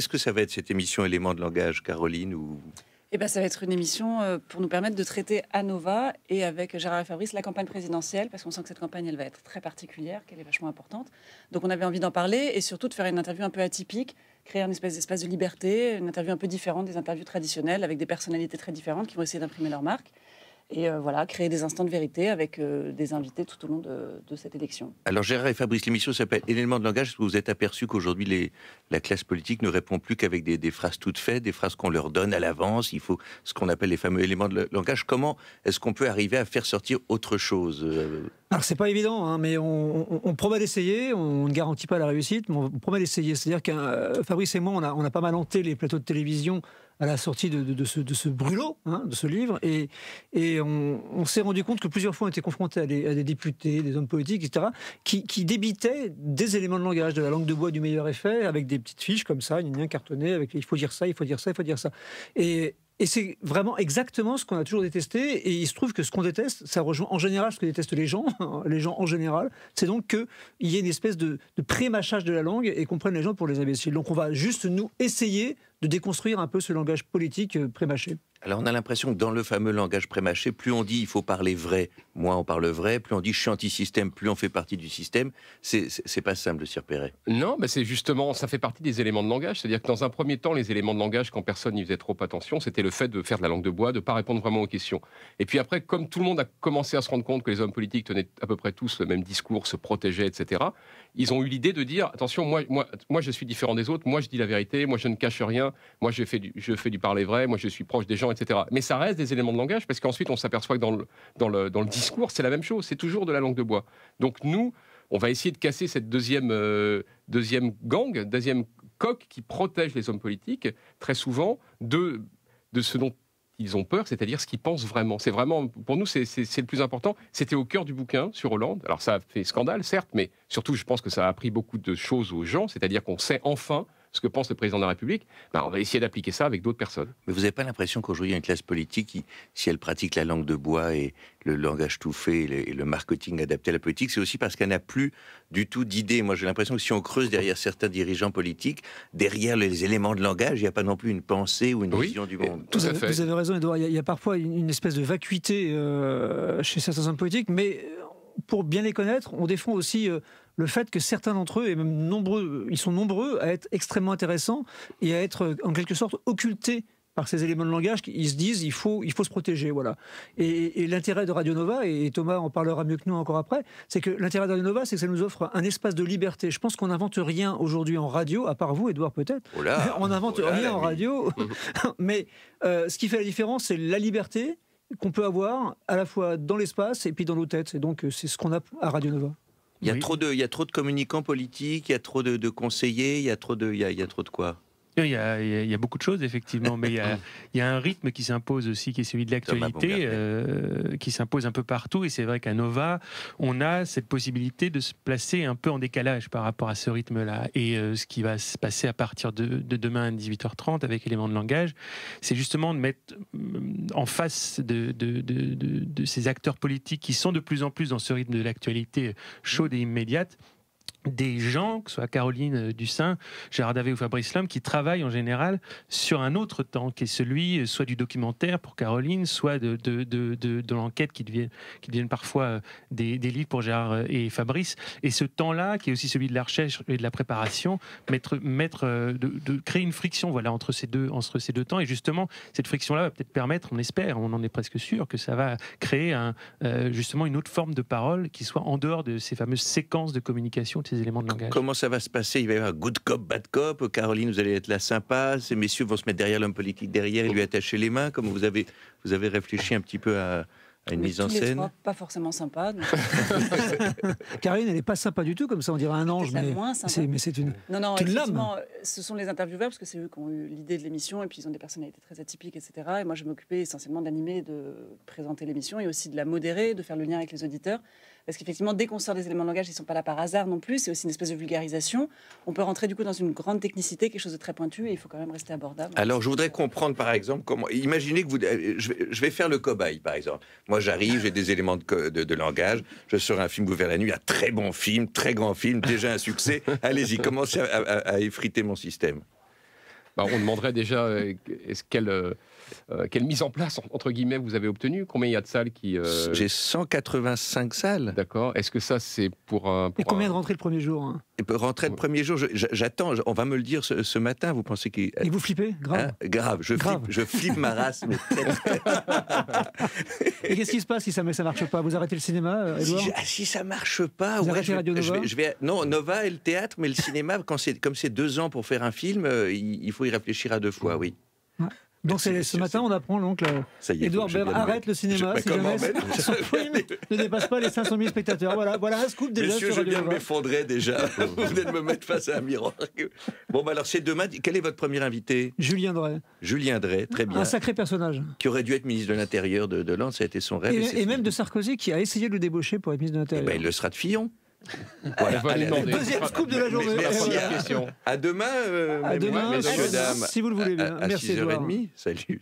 est ce que ça va être cette émission Éléments de langage, Caroline ou... Eh ben, ça va être une émission euh, pour nous permettre de traiter à Nova et avec Gérard Fabrice la campagne présidentielle, parce qu'on sent que cette campagne, elle va être très particulière, qu'elle est vachement importante. Donc on avait envie d'en parler et surtout de faire une interview un peu atypique, créer un espèce d'espace de liberté, une interview un peu différente des interviews traditionnelles, avec des personnalités très différentes qui vont essayer d'imprimer leur marque et euh, voilà, créer des instants de vérité avec euh, des invités tout au long de, cette élection. Alors Gérard et Fabrice, l'émission s'appelle Éléments de langage, Vous vous êtes aperçu qu'aujourd'hui la classe politique ne répond plus qu'avec des, des, phrases toutes faites, des phrases qu'on leur donne à l'avance, il faut ce qu'on appelle les fameux éléments de langage. Comment est-ce qu'on peut arriver à faire sortir autre chose euh, alors c'est pas évident, hein, mais on, promet d'essayer, on ne garantit pas la réussite, mais on promet d'essayer. C'est-à-dire que euh, Fabrice et moi, on a, on a pas mal hanté les plateaux de télévision à la sortie de, de, ce, de ce, brûlot, hein, de ce livre, et, et on, s'est rendu compte que plusieurs fois on était confronté à, des, à des députés, des hommes politiques, etc., qui, qui, débitaient des éléments de langage, de la langue de bois du meilleur effet, avec des petites fiches comme ça, une cartonné avec il faut dire ça, il faut dire ça, il faut dire ça. Et et c'est vraiment exactement ce qu'on a toujours détesté. Et il se trouve que ce qu'on déteste, ça rejoint en général ce que détestent les gens, les gens en général. C'est donc qu'il y ait une espèce de, de pré de la langue et qu'on prenne les gens pour les imbéciles. Donc on va juste, nous, essayer de déconstruire un peu ce langage politique euh, pré alors on a l'impression que dans le fameux langage prémâché, plus on dit il faut parler vrai, moins on parle vrai, plus on dit je suis anti-système, plus on fait partie du système. C'est pas simple de s'y repérer. Non, mais c'est justement, ça fait partie des éléments de langage. C'est-à-dire que dans un premier temps, les éléments de langage, quand personne n'y faisait trop attention, c'était le fait de faire de la langue de bois, de ne pas répondre vraiment aux questions. Et puis après, comme tout le monde a commencé à se rendre compte que les hommes politiques tenaient à peu près tous le même discours, se protégeaient, etc., ils ont eu l'idée de dire attention, moi, moi, moi je suis différent des autres, moi je dis la vérité, moi je ne cache rien, moi je fais du, je fais du parler vrai, moi je suis proche des gens mais ça reste des éléments de langage parce qu'ensuite on s'aperçoit que dans le, discours, c'est la même chose, c'est toujours de la langue de bois. Donc nous, on va essayer de casser cette deuxième, euh, deuxième gang, deuxième coque qui protège les hommes politiques très souvent de, ce dont ils ont peur, c'est-à-dire ce qu'ils pensent vraiment. C'est vraiment, pour nous, c'est le plus important. C'était au cœur du bouquin sur Hollande. Alors ça a fait scandale, certes, mais surtout, je pense que ça a appris beaucoup de choses aux gens, c'est-à-dire qu'on sait enfin ce que pense le président de la République, ben, on va essayer d'appliquer ça avec d'autres personnes. Mais vous n'avez pas l'impression qu'aujourd'hui, il y a une classe politique qui, si elle pratique la langue de bois et le langage tout fait et le, marketing adapté à la politique, c'est aussi parce qu'elle n'a plus du tout d'idées. Moi, j'ai l'impression que si on creuse derrière certains dirigeants politiques, derrière les éléments de langage, il n'y a pas non plus une pensée ou une vision du monde. Tout Vous avez raison, Edouard. Il y, a, parfois une espèce de vacuité euh, chez certains hommes politiques, mais pour bien les connaître, on défend aussi euh, le fait que certains d'entre eux, et même nombreux, ils sont nombreux à être extrêmement intéressants et à être euh, en quelque sorte occultés par ces éléments de langage ils se disent il faut, il faut se protéger. Voilà. Et, l'intérêt de Radio Nova, et Thomas en parlera mieux que nous encore après, c'est que l'intérêt de Radio Nova, c'est que ça nous offre un espace de liberté. Je pense qu'on n'invente rien aujourd'hui en radio, à part vous, Edouard peut-être. on n'invente rien en radio. mais euh, ce qui fait la différence, c'est la liberté qu'on peut avoir à la fois dans l'espace et puis dans nos têtes. Et donc, euh, c'est ce qu'on a à Radio Nova. Il y, a trop de, il y a trop de communicants politiques, il y a trop de, conseillers, il y a trop de, il il y a trop de quoi il y, a, beaucoup de choses, effectivement, mais il y a, un rythme qui s'impose aussi, qui est celui de l'actualité, euh, qui s'impose un peu partout. Et c'est vrai qu'à Nova, on a cette possibilité de se placer un peu en décalage par rapport à ce rythme-là. Et euh, ce qui va se passer à partir de, demain à 18h30 avec éléments de langage, c'est justement de mettre euh, en face de, ces acteurs politiques qui sont de plus en plus dans ce rythme de l'actualité chaude et immédiate des gens, que ce soit Caroline euh, Dussin, Gérard Davé ou Fabrice Lhomme, qui travaillent en général sur un autre temps, qui est celui euh, soit du documentaire pour Caroline, soit de, de, de, de, de l'enquête qui deviennent, qui devient parfois euh, des, des, livres pour Gérard et Fabrice. Et ce temps-là, qui est aussi celui de la recherche et de la préparation, mettre, mettre, de, créer une friction voilà, entre, ces deux, entre ces deux temps. Et justement, cette friction-là va peut-être permettre, on espère, on en est presque sûr, que ça va créer un, justement une autre forme de parole qui soit en dehors de ces fameuses séquences de communication, éléments de langage. Comment ça va se passer Il va y avoir good cop, bad cop. Caroline, vous allez être la sympa. Ces messieurs vont se mettre derrière l'homme politique derrière et lui oh. attacher les mains. Comme vous avez, vous avez réfléchi un petit peu à, une mise en scène. pas forcément sympa. Donc... Karine, elle n'est pas sympa du tout, comme ça on dirait un ange, mais c'est, mais c'est une. Non, non, ce sont les intervieweurs, parce que c'est eux qui ont eu l'idée de l'émission, et puis ils ont des personnalités très atypiques, etc. Et moi, je m'occupais essentiellement d'animer, de présenter l'émission, et aussi de la modérer, de faire le lien avec les auditeurs. Parce qu'effectivement, dès qu'on sort des éléments de langage, ils ne sont pas là par hasard non plus, c'est aussi une espèce de vulgarisation. On peut rentrer du coup dans une grande technicité, quelque chose de très pointu, et il faut quand même rester abordable. Alors, je voudrais comprendre, par exemple, comment. Imaginez que vous. Euh, je vais faire le cobaye, par exemple. Moi, j'arrive, j'ai des éléments de, langage. Je sors un film ouvert la nuit, un très bon film, très grand film, déjà un succès. Allez-y, commencez à, effriter mon système. Bah, on demanderait déjà, euh, est-ce qu'elle euh, euh, quelle mise en place, entre guillemets, vous avez obtenue Combien il y a de salles qui... Euh, j'ai 185 salles. D'accord. Est-ce que ça, c'est pour, un, Et combien de rentrées le premier jour hein rentrer le premier jour, j'attends, on va me le dire ce, matin, vous pensez qu'il... Et vous flippez hein Grave Grave, je Grave. flippe, je flippe ma race. Et qu'est-ce qui se passe si ça ne ça marche pas Vous arrêtez le cinéma, euh, Edouard si, ne ça marche pas, vous ouais, je, Radio Nova vais, Non, Nova et le théâtre, mais le cinéma, quand comme c'est deux ans pour faire un film, il, faut y réfléchir à deux fois, oui. Ouais. Donc ce matin, on apprend l'oncle Edouard Baird arrête le cinéma si jamais son ne dépasse pas les 500 000 spectateurs. Voilà, voilà un scoop déjà. Monsieur, je viens de m'effondrer déjà. Vous venez de me mettre face à un miroir. Bon, bah alors c'est demain. Quel est votre premier invité Julien Dray. Julien Dray, très bien. Un sacré personnage. Qui aurait dû être ministre de l'Intérieur de, de ça a été son rêve. Et, même de Sarkozy qui a essayé de le débaucher pour être ministre de eh ben, l'Intérieur. il le sera de Fillon. Voilà. Allez, allez, Deuxième scoop de la journée. Merci. À, à demain, euh, à demain, messieurs, dames. Si vous le voulez bien. À, à merci. 6h30. Salut. salut.